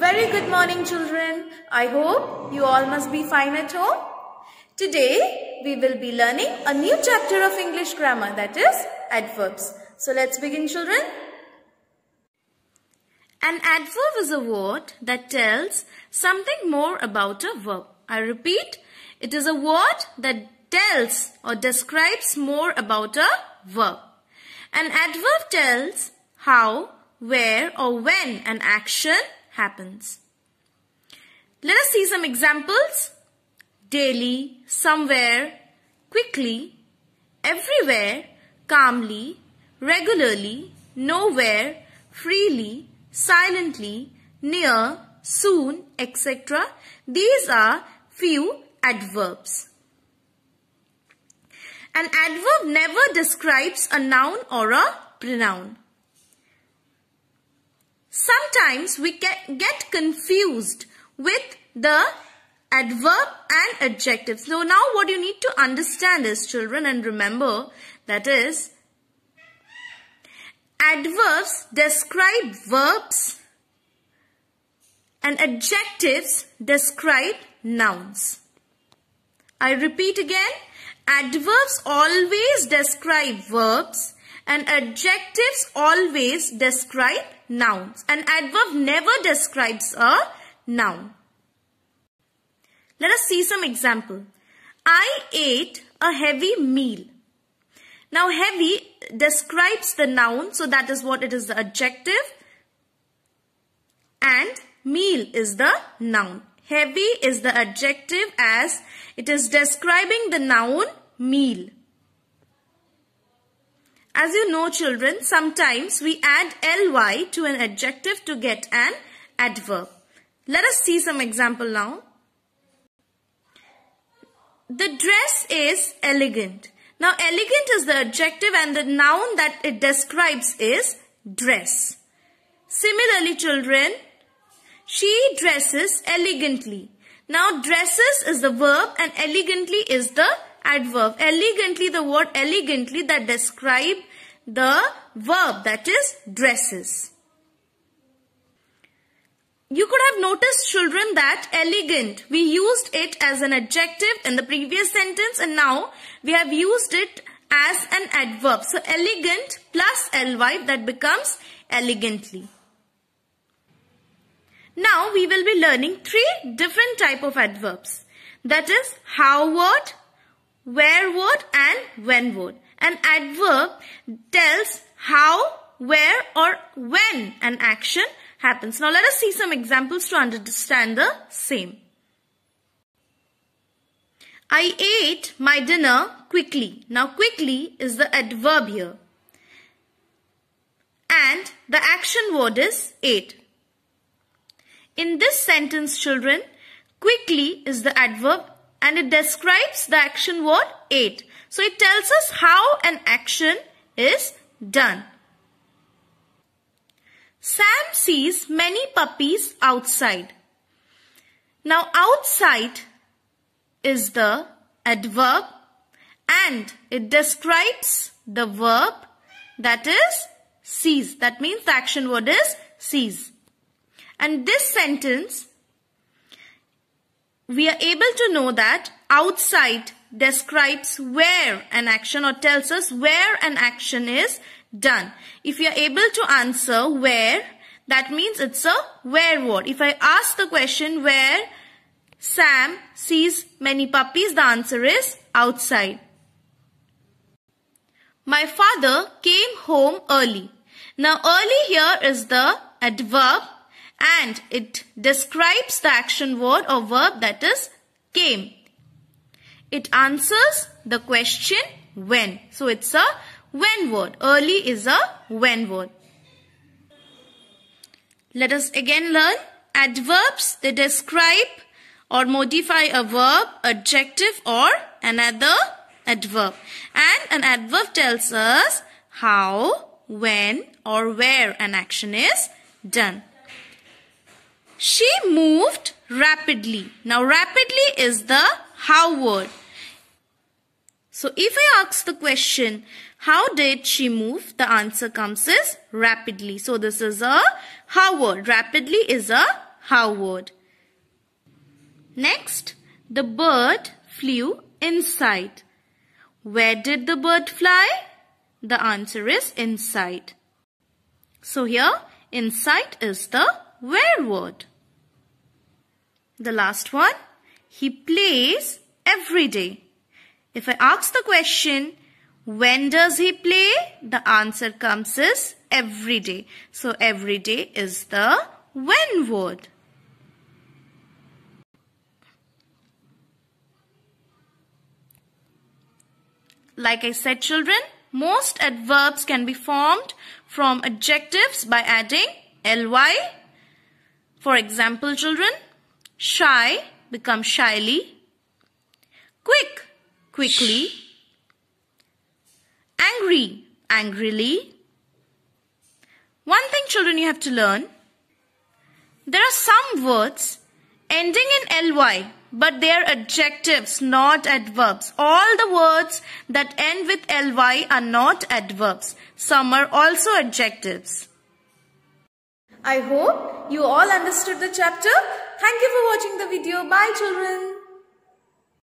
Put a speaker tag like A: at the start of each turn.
A: Very good morning children. I hope you all must be fine at home. Today we will be learning a new chapter of English grammar that is adverbs. So let's begin children. An adverb is a word that tells something more about a verb. I repeat, it is a word that tells or describes more about a verb. An adverb tells how, where or when an action happens. Let us see some examples. Daily, somewhere, quickly, everywhere, calmly, regularly, nowhere, freely, silently, near, soon, etc. These are few adverbs. An adverb never describes a noun or a pronoun. Sometimes we get confused with the adverb and adjective. So now what you need to understand is children and remember that is adverbs describe verbs and adjectives describe nouns. I repeat again adverbs always describe verbs and adjectives always describe nouns. An adverb never describes a noun. Let us see some example. I ate a heavy meal. Now heavy describes the noun so that is what it is the adjective and meal is the noun. Heavy is the adjective as it is describing the noun meal. As you know children, sometimes we add ly to an adjective to get an adverb. Let us see some example now. The dress is elegant. Now elegant is the adjective and the noun that it describes is dress. Similarly children, she dresses elegantly. Now dresses is the verb and elegantly is the adverb. Elegantly, the word elegantly that describe the verb that is dresses. You could have noticed children that elegant, we used it as an adjective in the previous sentence and now we have used it as an adverb. So elegant plus ly that becomes elegantly. Now we will be learning three different type of adverbs. That is how word, where would and when would. An adverb tells how, where or when an action happens. Now let us see some examples to understand the same. I ate my dinner quickly. Now quickly is the adverb here. And the action word is ate. In this sentence children, quickly is the adverb and it describes the action word ate. So it tells us how an action is done. Sam sees many puppies outside. Now outside is the adverb and it describes the verb that is sees. That means the action word is sees. And this sentence we are able to know that outside describes where an action or tells us where an action is done. If you are able to answer where, that means it's a where word. If I ask the question where Sam sees many puppies, the answer is outside. My father came home early. Now early here is the adverb and it describes the action word or verb that is came. It answers the question when. So it's a when word. Early is a when word. Let us again learn adverbs. They describe or modify a verb, adjective or another adverb. And an adverb tells us how, when or where an action is done. She moved rapidly. Now rapidly is the how word. So if I ask the question, how did she move? The answer comes is rapidly. So this is a how word. Rapidly is a how word. Next, the bird flew inside. Where did the bird fly? The answer is inside. So here, inside is the where word. The last one, he plays every day. If I ask the question, when does he play? The answer comes is every day. So every day is the when word. Like I said children, most adverbs can be formed from adjectives by adding ly. For example children, Shy becomes shyly. Quick, quickly. Angry, angrily. One thing children you have to learn. There are some words ending in ly but they are adjectives not adverbs. All the words that end with ly are not adverbs. Some are also adjectives. I hope you all understood the chapter Thank you for watching the video. Bye children.